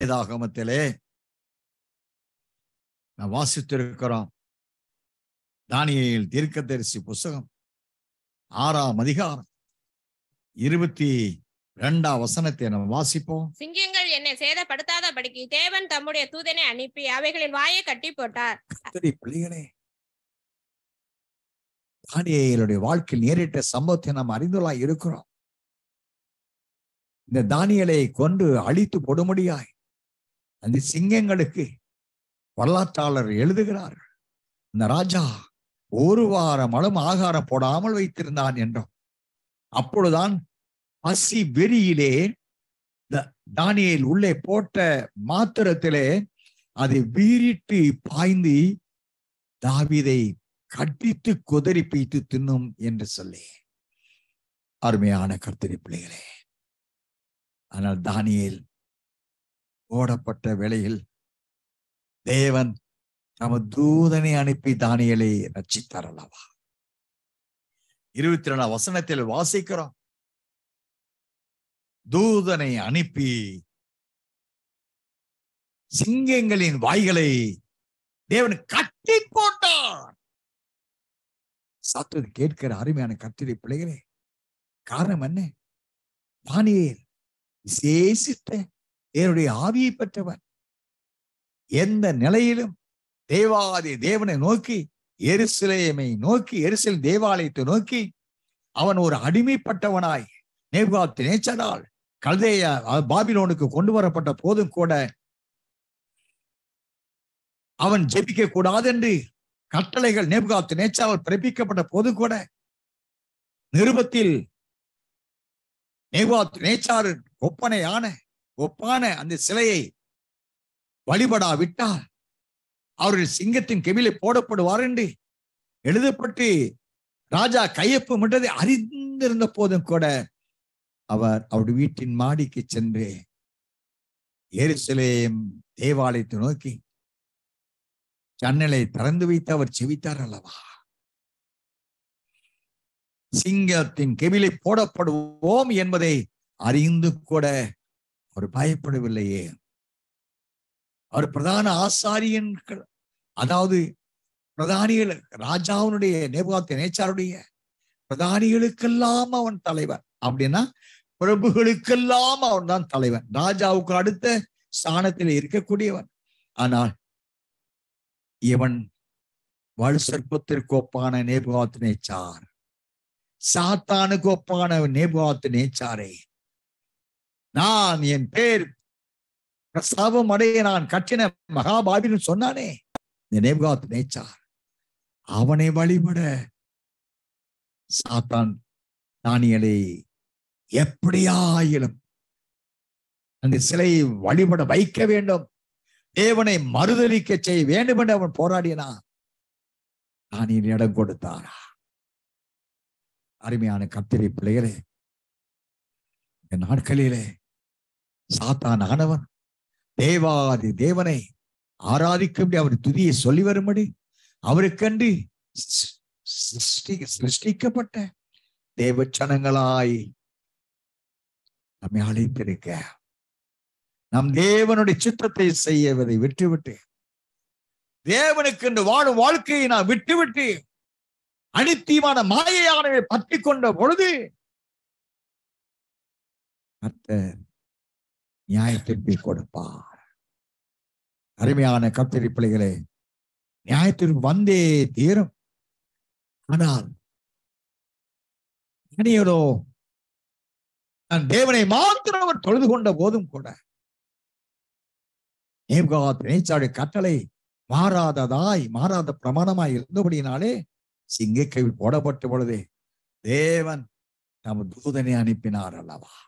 வேதாகமத்திலே நாம் வாசித்திருக்கிறோம் தானியில் தரிசி புஸ்தகம் ஆறாம் அதிகாரம் இருபத்தி இரண்டாம் வசனத்தை நம்ம வாசிப்போம் சிங்கங்கள் என்னை சேதப்படுத்தாத படிக்கு தேவன் தம்முடைய தூதனை அனுப்பி அவைகளின் வாயை கட்டி போட்டார் பிள்ளைகளே தானியலுடைய வாழ்க்கையில் நேரிட்ட சம்பவத்தை நாம் அறிந்துள்ளா இருக்கிறோம் இந்த தானியலை கொண்டு அழித்து போடும்படியாய் அந்த சிங்கங்களுக்கு வரலாற்றாளர் எழுதுகிறார்கள் இந்த ராஜா ஒரு வாரம் அளவு ஆகாரம் போடாமல் வைத்திருந்தான் என்றோம் அப்பொழுதுதான் பசி வெறியிலே தானியில் உள்ளே போட்ட மாத்திரத்திலே அதை வீறிட்டு பாய்ந்து தாவிதை கட்டித்து குதறி பீத்து தின்னும் என்று சொல்லி அருமையான கர்த்தரி பிள்ளைகளே ஆனால் தானியல் ஓடப்பட்ட வேளையில் தேவன் நம்ம தூதனை அனுப்பி தானியலை ரச்சித்தார் இருபத்தி ரெண்டாம் வசனத்தில் வாசிக்கிறோம் தூதனை அனுப்பி சிங்கங்களின் வாய்களை தேவன் கட்டி போட்டான் சாத்து கேட்கிற அருமையான கத்திரி பிள்ளைகளே காரணம் என்ன தானியல் விசேஷித்த தேவனுடைய ஆவியை பெற்றவர் எந்த நிலையிலும் தேவாதி தேவனை நோக்கி எருசலேமை நோக்கி எருசல் தேவாலயத்தை நோக்கி அவன் ஒரு அடிமைப்பட்டவனாய் நேபாத்து நேச்சரால் கல்தேய பாபிலோனுக்கு கொண்டு வரப்பட்ட போதும் கூட அவன் ஜெபிக்க கூடாது என்று கட்டளைகள் நேபுகாத்து நேச்சால் பிறப்பிக்கப்பட்ட போது கூட நிருபத்தில் நேபாத்து நேச்சாரின் ஒப்பனையான ஒப்பான அந்த சிலையை வழிபடாவிட்டால் அவர்கள் சிங்கத்தின் கெவிலை போடப்படுவார் என்று எழுதப்பட்டு ராஜா கையொப்பம் என்றதை அறிந்திருந்த போதும் கூட அவர் அவருடைய வீட்டின் மாடிக்கு சென்று சிலையும் தேவாலயத்தை நோக்கி ஜன்னலை திறந்து வைத்து அவர் செவித்தார் அல்லவா சிங்கத்தின் கெவிலை போடப்படுவோம் என்பதை அறிந்து கூட அவர் பயப்படவில்லையே அவர் பிரதான ஆசாரியன்கள் அதாவது பிரதானிகள் ராஜாவினுடைய நேபாத்த நேச்சாருடைய பிரதானிகளுக்கெல்லாம் அவன் தலைவன் அப்படின்னா பிரபுகளுக்கெல்லாம் அவன் தான் தலைவன் ராஜாவுக்கு அடுத்த ஸ்தானத்தில் இருக்கக்கூடியவன் ஆனால் இவன் வலு சர்ப்பத்திற்கு ஒப்பான நேபாத்து நேச்சார் சாத்தானுக்கு ஒப்பான நேபாத்து நேச்சாரே நான் என் பேர் பிரசாபம் அடைய நான் கட்டின மகாபாபின்னு சொன்னானே நேபுகாத் நேச்சார் அவனை வழிபட சாத்தான் தானியலை எப்படியாயிலும் அந்த சிலையை வழிபட வைக்க வேண்டும் தேவனை மறுதளிக்க செய்ய வேண்டும் என்று அவன் போராடினா தானியல் இடம் கொடுத்தாரா அருமையான கத்திரி பிள்ளைகளே இந்த நாட்களிலே சாத்தான் ஆனவன் தேவாதி தேவனை ஆராதிக்கும்படி அவர் துதியை சொல்லி வரும்படி அவருக்கன்றி சிருஷ்டிக்கப்பட்ட தேவச்சனங்களாய் நம்மை அழைத்திருக்க நம் தேவனுடைய சித்தத்தை செய்வதை விட்டுவிட்டு தேவனுக்கு என்று வாழும் வாழ்க்கையை நான் விட்டுவிட்டு அனித்தியமான மாயையானவை பற்றி கொண்ட பொழுது கத்தர் நியாய கொடுப்பார் அருமையான கத்தரி பிள்ளைகளே நியாயத்திற்கு வந்தே தீரும் ஆனால் அணியனோ நான் தேவனை மாத்திரம் அவர் தொழுது கொண்ட போதும் கூட திணைச்சாடு கட்டளை மாறாததாய் மாறாத பிரமாணமாய் இருந்தபடியினாலே சிங்கக்கையில் போடப்பட்ட பொழுது தேவன் நம் தூதனை அனுப்பினார் அல்லவா